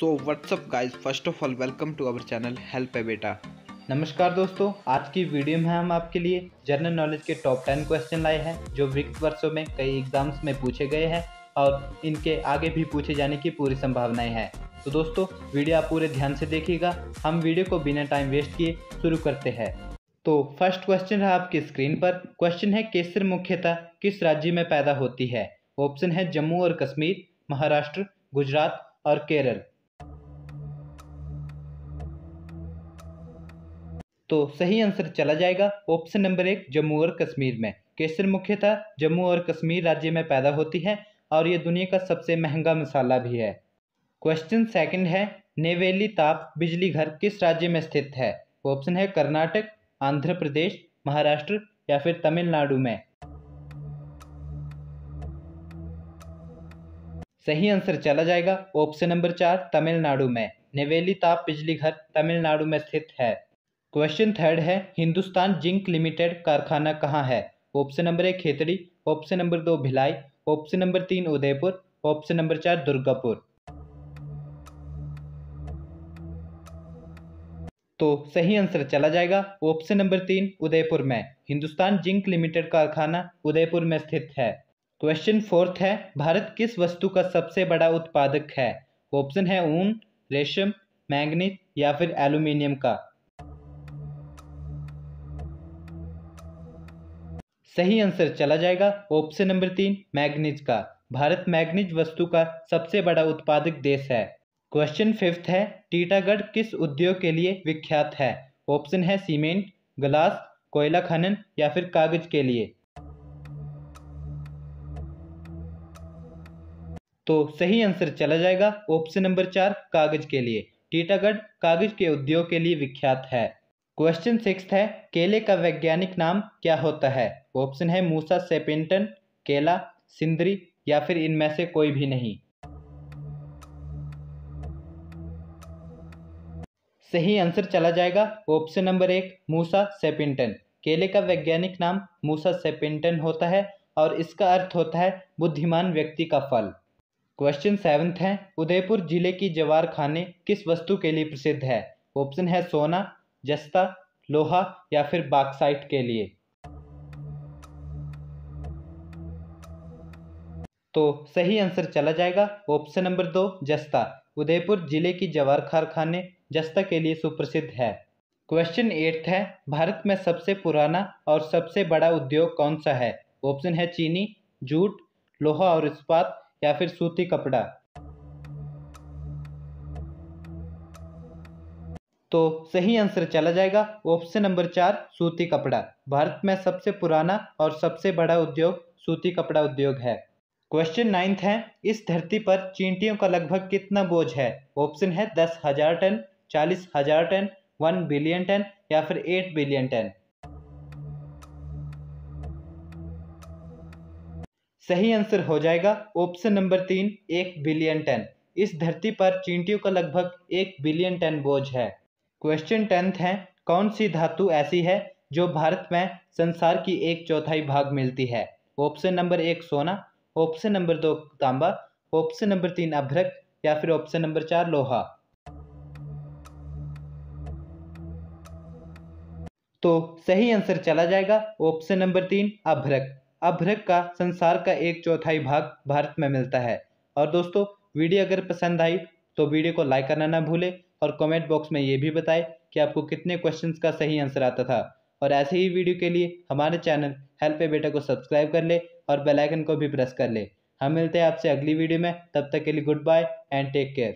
so what's up guys first of all welcome to our channel help है बेटा नमस्कार दोस्तों आज की वीडियो में हम आपके लिए जनरल नॉलेज के टॉप टेन क्वेश्चन लाए हैं जो विगत वर्षों में कई एग्जाम्स में पूछे गए हैं और इनके आगे भी पूछे जाने की पूरी संभावनाएं हैं तो दोस्तों वीडियो आप पूरे ध्यान से देखिएगा हम वीडियो को बिना टाइम वेस्ट किए शुरू करते हैं तो फर्स्ट क्वेश्चन है आपकी स्क्रीन पर क्वेश्चन है केसर मुख्यतः किस राज्य में पैदा होती है ऑप्शन है जम्मू और कश्मीर महाराष्ट्र गुजरात और केरल तो सही आंसर चला जाएगा ऑप्शन नंबर एक जम्मू और कश्मीर में केसर मुख्यतः जम्मू और कश्मीर राज्य में पैदा होती है और ये दुनिया का सबसे महंगा मसाला भी है क्वेश्चन सेकंड है नेवेली ताप बिजली घर किस राज्य में स्थित है ऑप्शन है कर्नाटक आंध्र प्रदेश महाराष्ट्र या फिर तमिलनाडु में सही आंसर चला जाएगा ऑप्शन नंबर चार तमिलनाडु में नेवेली ताप बिजली घर तमिलनाडु में स्थित है क्वेश्चन थर्ड है हिंदुस्तान जिंक लिमिटेड कारखाना कहाँ है ऑप्शन नंबर एक खेतड़ी ऑप्शन नंबर दो भिलाई ऑप्शन नंबर तीन उदयपुर ऑप्शन नंबर चार दुर्गापुर तो सही आंसर चला जाएगा ऑप्शन नंबर तीन उदयपुर में हिंदुस्तान जिंक लिमिटेड कारखाना उदयपुर में स्थित है क्वेश्चन फोर्थ है भारत किस वस्तु का सबसे बड़ा उत्पादक है ऑप्शन है ऊन रेशम मैंगनीज या फिर एल्यूमिनियम का सही आंसर चला जाएगा ऑप्शन नंबर तीन मैग्नीज का भारत मैग्नीज वस्तु का सबसे बड़ा उत्पादक देश है क्वेश्चन फिफ्थ है टीटागढ़ किस उद्योग के लिए विख्यात है ऑप्शन है सीमेंट ग्लास कोयला खनन या फिर कागज के लिए तो सही आंसर चला जाएगा ऑप्शन नंबर चार कागज के लिए टीटागढ़ कागज के उद्योग के लिए विख्यात है क्वेश्चन सिक्स है केले का वैज्ञानिक नाम क्या होता है ऑप्शन है मूसा सेपिंटन केला सिंदरी या फिर इनमें से कोई भी नहीं सही आंसर चला जाएगा ऑप्शन नंबर एक मूसा सेपिंटन केले का वैज्ञानिक नाम मूसा सेपिंटन होता है और इसका अर्थ होता है बुद्धिमान व्यक्ति का फल क्वेश्चन सेवन्थ है उदयपुर जिले की जवार खाने किस वस्तु के लिए प्रसिद्ध है ऑप्शन है सोना जस्ता लोहा या फिर बाक्साइट के लिए तो सही आंसर चला जाएगा ऑप्शन नंबर दो जस्ता उदयपुर जिले की जवार कारखाने जस्ता के लिए सुप्रसिद्ध है क्वेश्चन एट्थ है भारत में सबसे पुराना और सबसे बड़ा उद्योग कौन सा है ऑप्शन है चीनी जूट लोहा और इस्पात या फिर सूती कपड़ा तो सही आंसर चला जाएगा ऑप्शन नंबर चार सूती कपड़ा भारत में सबसे पुराना और सबसे बड़ा उद्योग सूती कपड़ा उद्योग है क्वेश्चन नाइन्थ है इस धरती पर चींटियों का लगभग कितना बोझ है ऑप्शन है दस हजार टन चालीस हजार टन वन बिलियन टन या फिर एट बिलियन टन सही आंसर हो जाएगा ऑप्शन नंबर तीन एक बिलियन टन इस धरती पर चींटियों का लगभग एक बिलियन टन बोझ है क्वेश्चन टेंथ है कौन सी धातु ऐसी है जो भारत में संसार की एक चौथाई भाग मिलती है ऑप्शन नंबर एक सोना ऑप्शन नंबर दो तांबा ऑप्शन नंबर तीन अभ्रक या फिर ऑप्शन नंबर चार लोहा तो सही आंसर चला जाएगा ऑप्शन नंबर तीन अभ्रक अभ्रक का संसार का एक चौथाई भाग भारत में मिलता है और दोस्तों वीडियो अगर पसंद आई तो वीडियो को लाइक करना ना भूले और कमेंट बॉक्स में ये भी बताएं कि आपको कितने क्वेश्चंस का सही आंसर आता था और ऐसे ही वीडियो के लिए हमारे चैनल हेल्प ए बेटा को सब्सक्राइब कर ले और बेलाइकन को भी प्रेस कर ले हम मिलते हैं आपसे अगली वीडियो में तब तक के लिए goodbye and take care